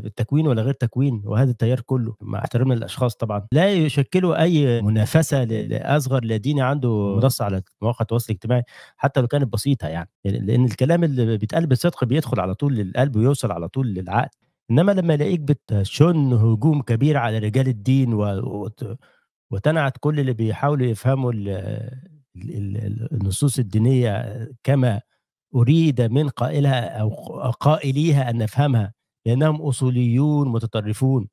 بالتكوين ولا غير تكوين وهذا التيار كله مع احترامنا للاشخاص طبعا لا يشكلوا اي منافسه لاصغر لديني عنده منصه على مواقع التواصل الاجتماعي حتى لو كانت بسيطه يعني لان الكلام اللي بيتقال بالصدق بيدخل على طول للقلب ويوصل على طول للعقل انما لما الاقيك بتشن هجوم كبير على رجال الدين و... وتنعت كل اللي بيحاولوا يفهموا النصوص الدينيه كما اريد من قائلها او قائليها ان نفهمها لانهم اصوليون متطرفون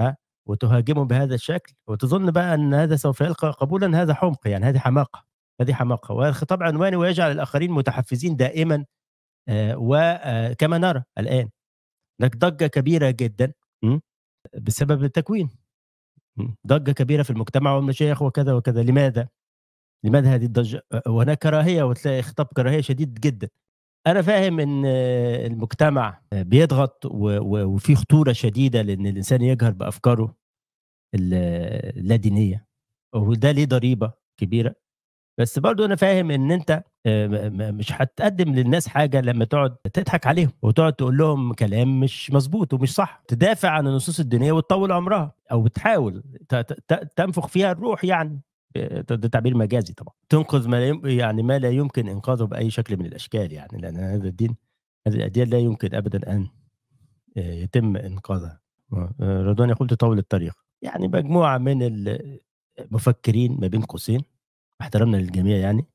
ها وتهاجمهم بهذا الشكل وتظن بقى ان هذا سوف يلقى قبولا هذا حمق يعني هذه حماقه هذه حماقه والخطاب عنواني ويجعل الاخرين متحفزين دائما آه، وكما آه، نرى الان لك ضجه كبيره جدا بسبب التكوين ضجه كبيره في المجتمع والمشايخ وكذا وكذا لماذا؟ لماذا هذه الضجه؟ وهناك آه، كراهيه وتلاقي خطاب كراهيه شديد جدا انا فاهم ان المجتمع بيضغط وفي خطوره شديده لان الانسان يجهر بافكاره اللادينيه وده ليه ضريبه كبيره بس برضو انا فاهم ان انت آه، مش هتقدم للناس حاجه لما تقعد تضحك عليهم وتقعد تقول لهم كلام مش مظبوط ومش صح تدافع عن النصوص الدينيه وتطول عمرها او بتحاول تنفخ فيها الروح يعني ده تعبير مجازي طبعا تنقذ ما يعني ما لا يمكن انقاذه باي شكل من الاشكال يعني لان هذا الدين هذه الاديان لا يمكن ابدا ان آه، يتم انقاذها آه، رضوان يقول تطول الطريق يعني مجموعه من المفكرين ما بين قوسين احترامنا للجميع يعني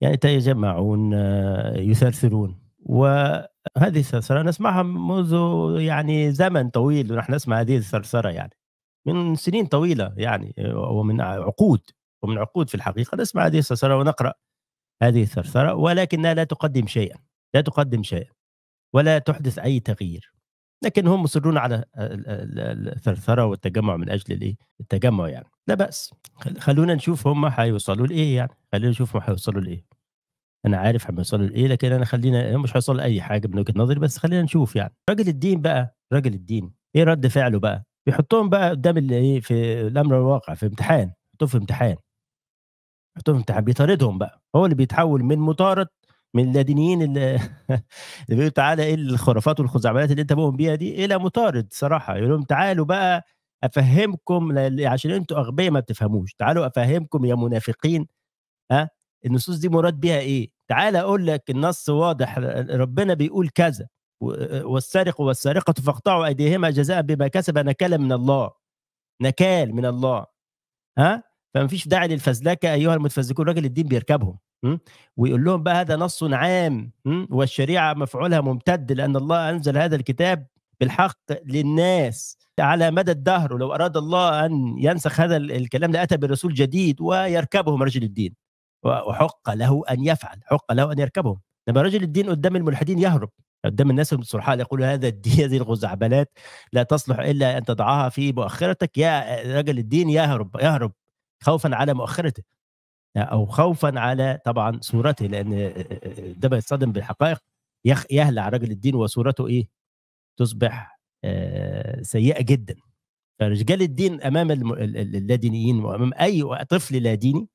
يعني يتجمعون آه، يثرثرون وهذه الثرثره نسمعها منذ يعني زمن طويل ونحن نسمع هذه الثرثره يعني من سنين طويله يعني ومن عقود ومن عقود في الحقيقه نسمع هذه الثرثره ونقرا هذه الثرثره ولكنها لا تقدم شيئا لا تقدم شيئا ولا تحدث اي تغيير لكن هم مصرون على الثرثره والتجمع من اجل الايه؟ التجمع يعني لا باس خلونا نشوف هم هيوصلوا لايه يعني خلينا نشوف هم هيوصلوا لايه انا عارف هيوصلوا لايه لكن انا خلينا مش هيوصلوا لاي حاجه من وجهه نظري بس خلينا نشوف يعني رجل الدين بقى رجل الدين ايه رد فعله بقى؟ بيحطهم بقى قدام الايه في الامر الواقع في امتحان في امتحان يحطهم امتحان بيطاردهم بقى هو اللي بيتحول من مطارد من اللادينيين اللي, اللي بيقولوا تعالى ايه الخرافات والخزعبلات اللي انت بقوم بيها دي الى مطارد صراحه يقول لهم تعالوا بقى افهمكم عشان انتوا اغبياء ما بتفهموش تعالوا افهمكم يا منافقين ها النصوص دي مراد بيها ايه تعالى اقول لك النص واضح ربنا بيقول كذا والسارق والسارقة فاقطعوا أيديهما جزاء بما كسب نكالا من الله نكال من الله ها فما فيش داعي للفزلكه ايها المتفزكون راجل الدين بيركبهم ويقول لهم بقى هذا نص عام والشريعه مفعولها ممتد لان الله انزل هذا الكتاب بالحق للناس على مدى الدهر ولو اراد الله ان ينسخ هذا الكلام لاتى برسول جديد ويركبهم رجل الدين وحق له ان يفعل حق له ان يركبهم لما رجل الدين قدام الملحدين يهرب قدام الناس المصرحاء يقول هذا الدين هذه الغزعبلات لا تصلح الا ان تضعها في مؤخرتك يا رجل الدين يهرب يهرب خوفا على مؤخرته او خوفا على طبعا صورته لان ده بيتصدم بالحقائق يهلع رجل الدين وصورته ايه؟ تصبح سيئه جدا فرجال الدين امام اللادينيين وامام اي طفل لاديني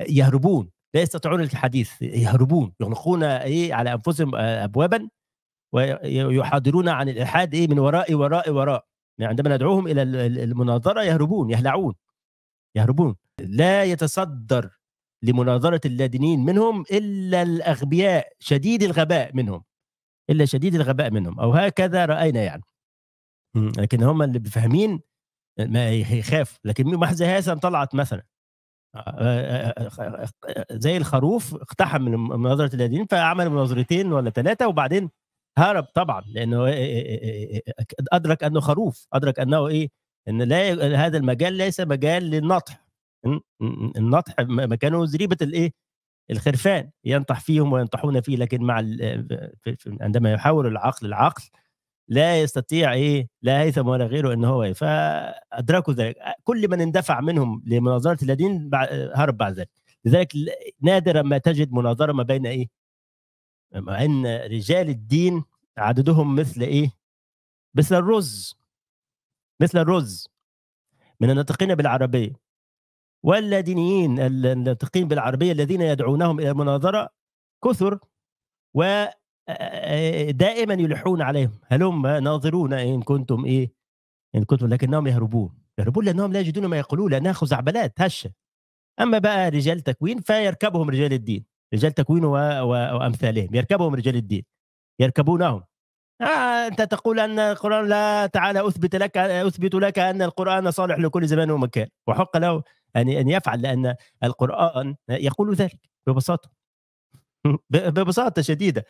يهربون لا يستطيعون الحديث يهربون يغلقون ايه على انفسهم ابوابا ويحاضرون عن الالحاد ايه من وراء وراء وراء يعني عندما ندعوهم الى المناظره يهربون يهلعون يهربون لا يتصدر لمناظرة اللادينيين منهم إلا الأغبياء شديد الغباء منهم إلا شديد الغباء منهم أو هكذا رأينا يعني لكن هم اللي فاهمين ما يخاف لكن محزة هذا طلعت مثلا زي الخروف اقتحم من مناظرة اللادينيين فعمل مناظرتين ولا ثلاثة وبعدين هرب طبعا لأنه أدرك أنه خروف أدرك أنه إيه ان لا هذا المجال ليس مجال للنطح النطح مكانه زريبه الايه الخرفان ينطح فيهم وينطحون فيه لكن مع عندما يحاول العقل العقل لا يستطيع ايه لا هيثم ولا غيره ان هو إيه فادركوا ذلك كل من اندفع منهم لمناظره الذين هرب بعد ذلك لذلك نادرا ما تجد مناظره ما بين ايه مع ان رجال الدين عددهم مثل ايه مثل الرز مثل الرز من الناطقين بالعربية واللادينيين الناطقين بالعربية الذين يدعونهم إلى المناظرة كثر ودائما يلحون عليهم هل هم ناظرون إن كنتم إيه إن كنتم لكنهم يهربون يهربون لأنهم لا يجدون ما يقولون لأنها خزعبلات هشة أما بقى رجال تكوين فيركبهم رجال الدين رجال تكوين و... و... وأمثالهم يركبهم رجال الدين يركبونهم آه انت تقول ان القران لا تعالى اثبت لك اثبت لك ان القران صالح لكل زمان ومكان وحق له ان ان يفعل لان القران يقول ذلك ببساطه ببساطه شديده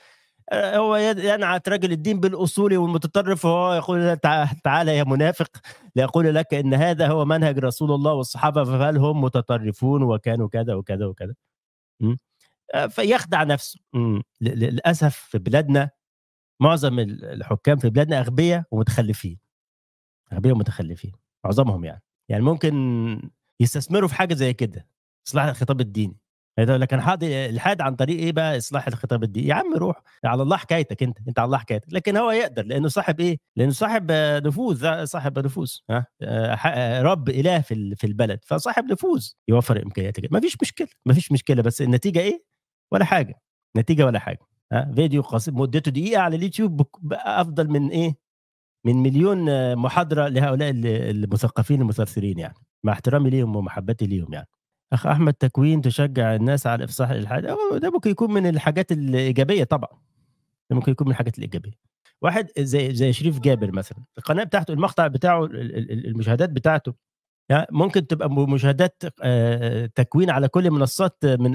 آه، هو ينعت رجل الدين بالاصول والمتطرف وهو يقول تعالى يا منافق ليقول لك ان هذا هو منهج رسول الله والصحابه فهل هم متطرفون وكانوا كذا وكذا وكذا آه، فيخدع نفسه للاسف في بلادنا معظم الحكام في بلادنا اغبياء ومتخلفين اغبياء ومتخلفين معظمهم يعني يعني ممكن يستثمروا في حاجه زي كده اصلاح الخطاب الديني يقول لك انا حاضر الحاد عن طريق ايه بقى اصلاح الخطاب الديني يا عم روح على الله حكايتك انت انت على الله حكايتك لكن هو يقدر لانه صاحب ايه لانه صاحب نفوذ آه، صاحب نفوذ ها آه، آه، رب اله في البلد فصاحب نفوذ يوفر امكانياتك ما فيش مشكله ما فيش مشكله بس النتيجه ايه ولا حاجه نتيجه ولا حاجه آه، فيديو قصير مدته دقيقه على اليوتيوب افضل من ايه من مليون آه، محاضره لهؤلاء المثقفين المثرثرين يعني مع احترامي ليهم ومحبتي ليهم يعني اخ احمد تكوين تشجع الناس على افصاح الالحاد آه، ده ممكن يكون من الحاجات الايجابيه طبعا ده ممكن يكون من الحاجات الايجابيه واحد زي زي شريف جابر مثلا القناه بتاعته المقطع بتاعه المشاهدات بتاعته يعني ممكن تبقى مشاهدات تكوين على كل منصات من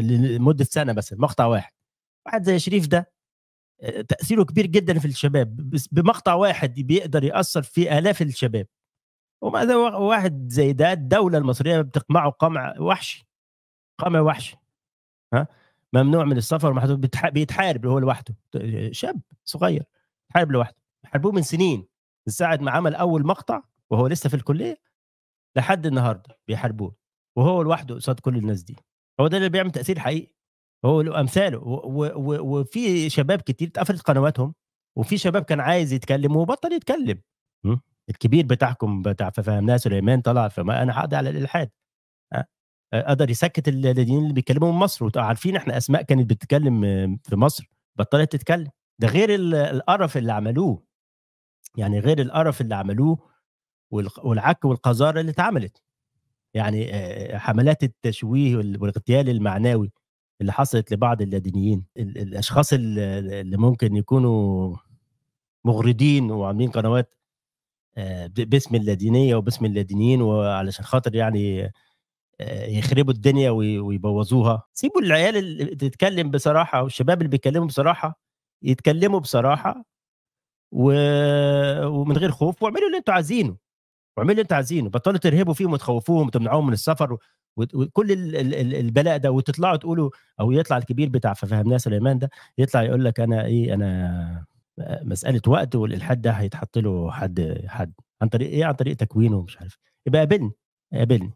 لمده سنه مثلا مقطع واحد واحد زي شريف ده آه، تاثيره كبير جدا في الشباب بمقطع واحد بيقدر ياثر في الاف الشباب وماذا واحد زي ده الدوله المصريه بتقمعه قمع وحشي قمع وحشي ها ممنوع من السفر بيتحارب هو لوحده شاب صغير حارب لوحده حاربوه من سنين من ساعه ما عمل اول مقطع وهو لسه في الكليه لحد النهارده بيحاربوه وهو لوحده قصاد كل الناس دي هو ده اللي بيعمل تاثير حقيقي هو له امثاله وفي شباب كتير اتقفلت قنواتهم وفي شباب كان عايز يتكلم وبطل يتكلم الكبير بتاعكم بتاع فهمناه سليمان طلع فما انا هقعد على الالحاد آه، آه، قدر يسكت الذين اللي بيتكلموا من مصر وعارفين احنا اسماء كانت بتتكلم في مصر بطلت تتكلم ده غير القرف اللي عملوه يعني غير القرف اللي عملوه والعك والقذاره اللي اتعملت يعني آه، حملات التشويه والاغتيال المعنوي اللي حصلت لبعض اللادينيين الاشخاص اللي ممكن يكونوا مغردين وعاملين قنوات آه، باسم اللادينيه وباسم اللادينيين وعلشان خاطر يعني آه، يخربوا الدنيا ويبوظوها سيبوا العيال اللي تتكلم بصراحه والشباب اللي بيتكلموا بصراحه يتكلموا بصراحه و... ومن غير خوف واعملوا اللي انتوا عايزينه واعملوا اللي انتوا عايزينه بطلوا ترهبوا فيهم وتخوفوهم وتمنعوهم من السفر وكل البلاء ده وتطلعوا تقولوا او يطلع الكبير بتاع ففهمناه سليمان ده يطلع يقول لك انا ايه انا مساله وقت والالحاد ده هيتحط له حد حد عن طريق ايه عن طريق تكوينه مش عارف يبقى قابلني قابلني